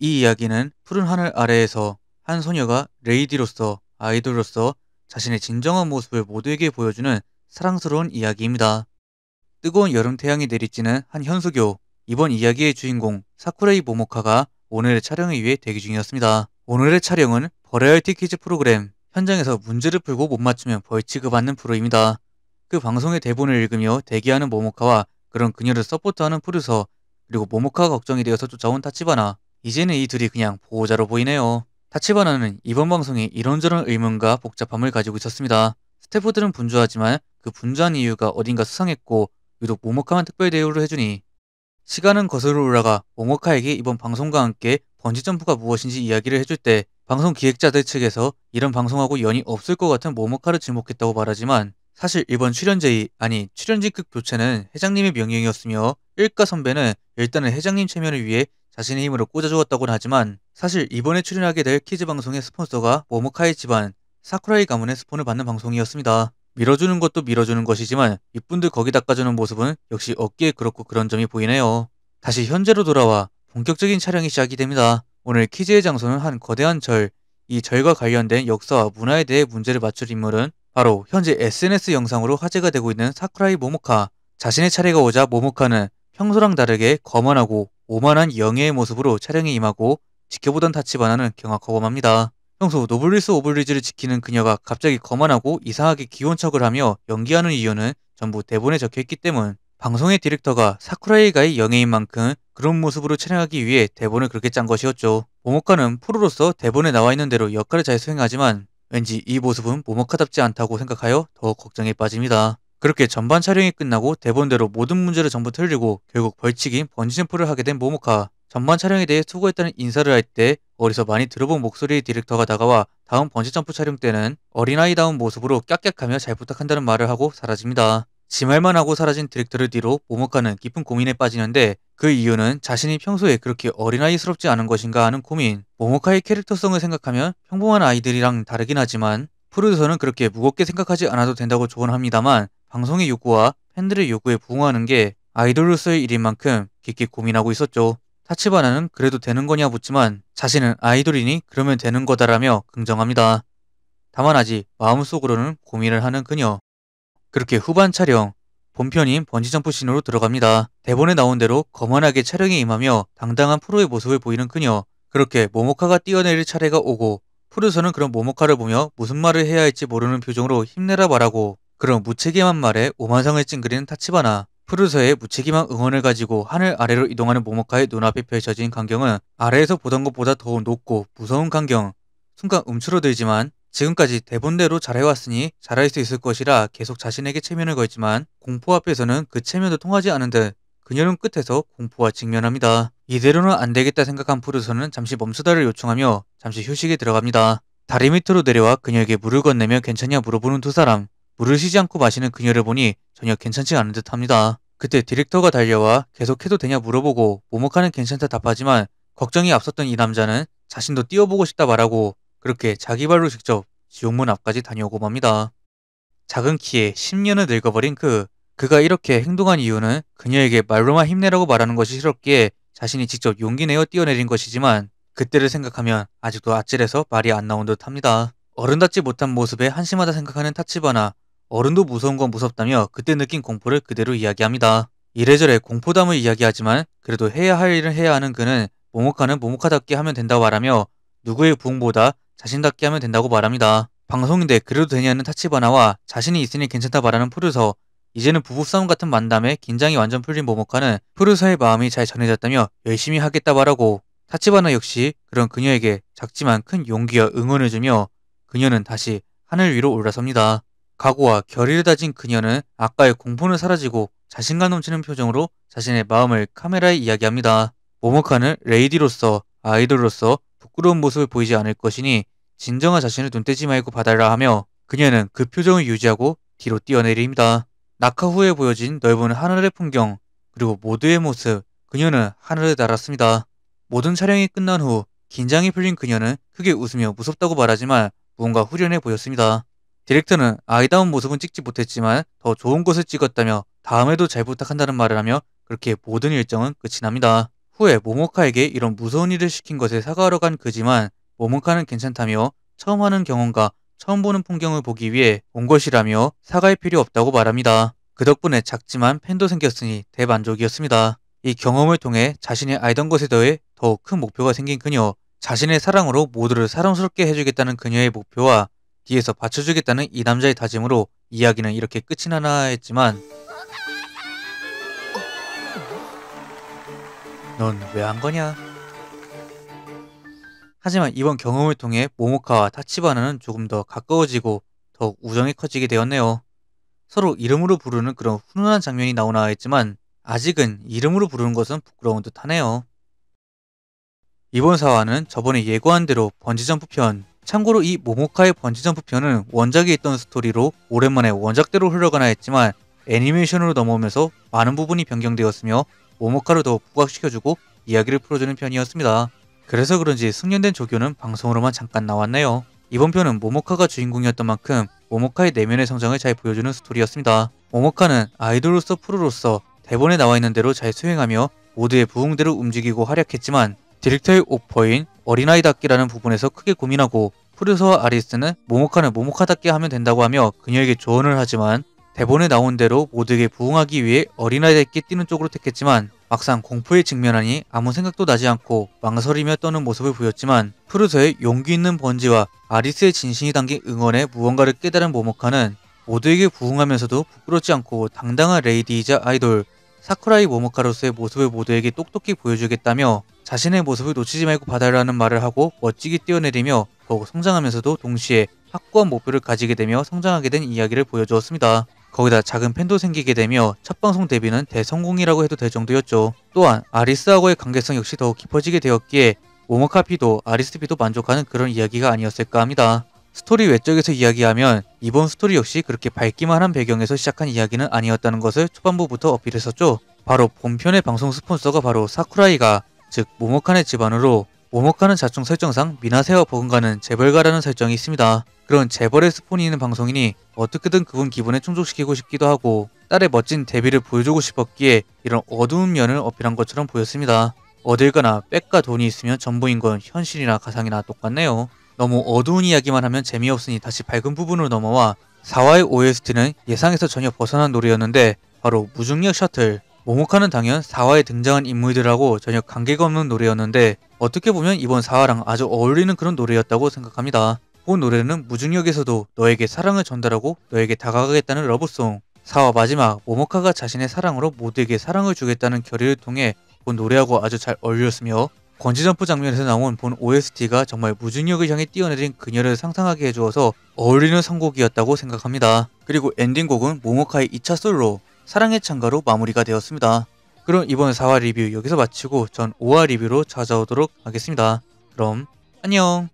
이 이야기는 푸른 하늘 아래에서 한 소녀가 레이디로서 아이돌로서 자신의 진정한 모습을 모두에게 보여주는 사랑스러운 이야기입니다. 뜨거운 여름 태양이 내리쬐는 한 현수교 이번 이야기의 주인공 사쿠레이 모모카가 오늘의 촬영을 위해 대기 중이었습니다. 오늘의 촬영은 버레이티 퀴즈 프로그램 현장에서 문제를 풀고 못 맞추면 벌칙을 받는 프로입니다. 그 방송의 대본을 읽으며 대기하는 모모카와 그런 그녀를 서포트하는 프로서 그리고 모모카가 걱정이 되어서 쫓아온 타치바나 이제는 이 둘이 그냥 보호자로 보이네요. 타치바나는 이번 방송에 이런저런 의문과 복잡함을 가지고 있었습니다. 스태프들은 분주하지만 그 분주한 이유가 어딘가 수상했고 유독 모모카만 특별 대우를 해주니 시간은 거슬러 올라가 모모카에게 이번 방송과 함께 번지점프가 무엇인지 이야기를 해줄 때 방송 기획자들 측에서 이런 방송하고 연이 없을 것 같은 모모카를 지목했다고 말하지만 사실 이번 출연제의 아니 출연직급 교체는 회장님의 명령이었으며 일가 선배는 일단은 회장님 체면을 위해 자신의 힘으로 꽂아주었다고는 하지만 사실 이번에 출연하게 될 키즈 방송의 스폰서가 모모카이 집안 사쿠라이 가문의 스폰을 받는 방송이었습니다. 밀어주는 것도 밀어주는 것이지만 이분들 거기 닦아주는 모습은 역시 어깨에 그렇고 그런 점이 보이네요. 다시 현재로 돌아와 본격적인 촬영이 시작이 됩니다. 오늘 키즈의 장소는 한 거대한 절, 이 절과 관련된 역사와 문화에 대해 문제를 맞출 인물은 바로 현재 SNS 영상으로 화제가 되고 있는 사쿠라이 모모카. 자신의 차례가 오자 모모카는 평소랑 다르게 거만하고 오만한 영예의 모습으로 촬영에 임하고 지켜보던 타치바나는 경악허범합니다. 평소 노블리스 오블리즈를 지키는 그녀가 갑자기 거만하고 이상하게 귀여운 척을 하며 연기하는 이유는 전부 대본에 적혀있기 때문 방송의 디렉터가 사쿠라이가의 영예인 만큼 그런 모습으로 촬영하기 위해 대본을 그렇게 짠 것이었죠. 모모카는 프로로서 대본에 나와 있는 대로 역할을 잘 수행하지만 왠지 이 모습은 모모카답지 않다고 생각하여 더 걱정에 빠집니다. 그렇게 전반 촬영이 끝나고 대본대로 모든 문제를 전부 틀리고 결국 벌칙인 번지점프를 하게 된 모모카. 전반 촬영에 대해 수고했다는 인사를 할 때 어디서 많이 들어본 목소리의 디렉터가 다가와 다음 번지점프 촬영 때는 어린아이다운 모습으로 깍깍하며 잘 부탁한다는 말을 하고 사라집니다. 지 말만 하고 사라진 디렉터를 뒤로 모모카는 깊은 고민에 빠지는데 그 이유는 자신이 평소에 그렇게 어린아이스럽지 않은 것인가 하는 고민. 모모카의 캐릭터성을 생각하면 평범한 아이들이랑 다르긴 하지만 프로듀서는 그렇게 무겁게 생각하지 않아도 된다고 조언합니다만 방송의 요구와 팬들의 요구에 부응하는 게 아이돌로서의 일인 만큼 깊게 고민하고 있었죠. 타치바나는 그래도 되는 거냐 묻지만 자신은 아이돌이니 그러면 되는 거다라며 긍정합니다. 다만 아직 마음속으로는 고민을 하는 그녀. 그렇게 후반 촬영, 본편인 번지점프 씬으로 들어갑니다. 대본에 나온 대로 거만하게 촬영에 임하며 당당한 프로의 모습을 보이는 그녀. 그렇게 모모카가 뛰어내릴 차례가 오고 프르서는 그런 모모카를 보며 무슨 말을 해야 할지 모르는 표정으로 힘내라 말하고 그런 무책임한 말에 오만상을 찡그리는 타치바나. 프루서의 무책임한 응원을 가지고 하늘 아래로 이동하는 모모카의 눈앞에 펼쳐진 광경은 아래에서 보던 것보다 더 높고 무서운 광경. 순간 움츠러들지만 지금까지 대본대로 잘해왔으니 잘할 수 있을 것이라 계속 자신에게 체면을 걸지만 공포 앞에서는 그 체면도 통하지 않은 듯 그녀는 끝에서 공포와 직면합니다. 이대로는 안 되겠다 생각한 푸르서는 잠시 멈추다를 요청하며 잠시 휴식에 들어갑니다. 다리 밑으로 내려와 그녀에게 물을 건네며 괜찮냐 물어보는 두 사람. 물을 쉬지 않고 마시는 그녀를 보니 전혀 괜찮지 않은 듯 합니다. 그때 디렉터가 달려와 계속해도 되냐 물어보고 모모카는 괜찮다 답하지만 걱정이 앞섰던 이 남자는 자신도 뛰어보고 싶다 말하고 그렇게 자기 발로 직접 지옥문 앞까지 다녀오고 맙니다. 작은 키에 10년을 늙어버린 그, 그가 이렇게 행동한 이유는 그녀에게 말로만 힘내라고 말하는 것이 싫었기에 자신이 직접 용기 내어 뛰어내린 것이지만 그때를 생각하면 아직도 아찔해서 말이 안 나온 듯 합니다. 어른답지 못한 모습에 한심하다 생각하는 타치바나 어른도 무서운 건 무섭다며 그때 느낀 공포를 그대로 이야기합니다. 이래저래 공포담을 이야기하지만 그래도 해야 할 일을 해야 하는 그는 모모카는 모모카답게 하면 된다 고 말하며 누구의 부흥보다 자신답게 하면 된다고 말합니다. 방송인데 그래도 되냐는 타치바나와 자신이 있으니 괜찮다 말하는 푸르서 이제는 부부싸움 같은 만담에 긴장이 완전 풀린 모모카는 푸르서의 마음이 잘 전해졌다며 열심히 하겠다 말하고 타치바나 역시 그런 그녀에게 작지만 큰 용기와 응원을 주며 그녀는 다시 하늘 위로 올라섭니다. 각오와 결의를 다진 그녀는 아까의 공포는 사라지고 자신감 넘치는 표정으로 자신의 마음을 카메라에 이야기합니다. 모모카는 레이디로서 아이돌로서 부끄러운 모습을 보이지 않을 것이니 진정한 자신을 눈떼지 말고 받아라 하며 그녀는 그 표정을 유지하고 뒤로 뛰어내립니다. 낙하 후에 보여진 넓은 하늘의 풍경 그리고 모두의 모습 그녀는 하늘을 달았습니다 모든 촬영이 끝난 후 긴장이 풀린 그녀는 크게 웃으며 무섭다고 말하지만 무언가 후련해 보였습니다. 디렉터는 아이다운 모습은 찍지 못했지만 더 좋은 것을 찍었다며 다음에도 잘 부탁한다는 말을 하며 그렇게 모든 일정은 끝이 납니다. 후에 모모카에게 이런 무서운 일을 시킨 것에 사과하러 간 그지만 모모카는 괜찮다며 처음 하는 경험과 처음 보는 풍경을 보기 위해 온 것이라며 사과할 필요 없다고 말합니다. 그 덕분에 작지만 팬도 생겼으니 대만족이었습니다. 이 경험을 통해 자신이 알던 것에 더해 더 큰 목표가 생긴 그녀, 자신의 사랑으로 모두를 사랑스럽게 해주겠다는 그녀의 목표와 뒤에서 받쳐주겠다는 이 남자의 다짐으로 이야기는 이렇게 끝이 나나 했지만 넌왜안 거냐? 하지만 이번 경험을 통해 모모카와 타치바나는 조금 더 가까워지고 더욱 우정이 커지게 되었네요. 서로 이름으로 부르는 그런 훈훈한 장면이 나오나 했지만 아직은 이름으로 부르는 것은 부끄러운 듯하네요. 이번 사화는 저번에 예고한 대로 번지점프 편 참고로 이 모모카의 번지점프 편은 원작에 있던 스토리로 오랜만에 원작대로 흘러가나 했지만 애니메이션으로 넘어오면서 많은 부분이 변경되었으며 오모카를 더 부각시켜주고 이야기를 풀어주는 편이었습니다. 그래서 그런지 숙련된 조교는 방송으로만 잠깐 나왔네요. 이번 편은 모모카가 주인공이었던 만큼 모모카의 내면의 성장을 잘 보여주는 스토리였습니다. 모모카는 아이돌로서 프로로서 대본에 나와 있는 대로 잘 수행하며 모두의 부흥대로 움직이고 활약했지만 디렉터의 오퍼인 어린아이답기라는 부분에서 크게 고민하고 프루서와 아리스는 모모카는 모모카답게 하면 된다고 하며 그녀에게 조언을 하지만 대본에 나온 대로 모두에게 부응하기 위해 어린아이답게 뛰는 쪽으로 택했지만 막상 공포에 직면하니 아무 생각도 나지 않고 망설이며 떠는 모습을 보였지만 프루서의 용기 있는 번지와 아리스의 진심이 담긴 응원에 무언가를 깨달은 모모카는 모두에게 부응하면서도 부끄럽지 않고 당당한 레이디이자 아이돌 사쿠라이 모모카로서의 모습을 모두에게 똑똑히 보여주겠다며 자신의 모습을 놓치지 말고 받아라는 말을 하고 멋지게 뛰어내리며 더욱 성장하면서도 동시에 확고한 목표를 가지게 되며 성장하게 된 이야기를 보여주었습니다. 거기다 작은 팬도 생기게 되며 첫 방송 데뷔는 대성공이라고 해도 될 정도였죠. 또한 아리스하고의 관계성 역시 더욱 깊어지게 되었기에 오모카피도 아리스피도 만족하는 그런 이야기가 아니었을까 합니다. 스토리 외적에서 이야기하면 이번 스토리 역시 그렇게 밝기만 한 배경에서 시작한 이야기는 아니었다는 것을 초반부부터 어필했었죠. 바로 본편의 방송 스폰서가 바로 사쿠라이가 즉 모모칸의 집안으로 오목가는 자충 설정상 미나세와 버금가는 재벌가라는 설정이 있습니다. 그런 재벌의 스폰이 있는 방송이니 어떻게든 그분 기분에 충족시키고 싶기도 하고 딸의 멋진 데뷔를 보여주고 싶었기에 이런 어두운 면을 어필한 것처럼 보였습니다. 어딜 가나 백과 돈이 있으면 전부인 건 현실이나 가상이나 똑같네요. 너무 어두운 이야기만 하면 재미없으니 다시 밝은 부분으로 넘어와 4화의 OST는 예상에서 전혀 벗어난 노래였는데 바로 무중력 셔틀 모모카는 당연 4화에 등장한 인물들하고 전혀 관계가 없는 노래였는데 어떻게 보면 이번 4화랑 아주 어울리는 그런 노래였다고 생각합니다. 본 그 노래는 무중력에서도 너에게 사랑을 전달하고 너에게 다가가겠다는 러브송 4화 마지막 모모카가 자신의 사랑으로 모두에게 사랑을 주겠다는 결의를 통해 본 그 노래하고 아주 잘 어울렸으며 권지점프 장면에서 나온 본 OST가 정말 무중력을 향해 뛰어내린 그녀를 상상하게 해주어서 어울리는 선곡이었다고 생각합니다. 그리고 엔딩곡은 모모카의 2차 솔로 사랑의 창가로 마무리가 되었습니다. 그럼 이번 4화 리뷰 여기서 마치고 전 5화 리뷰로 찾아오도록 하겠습니다. 그럼 안녕!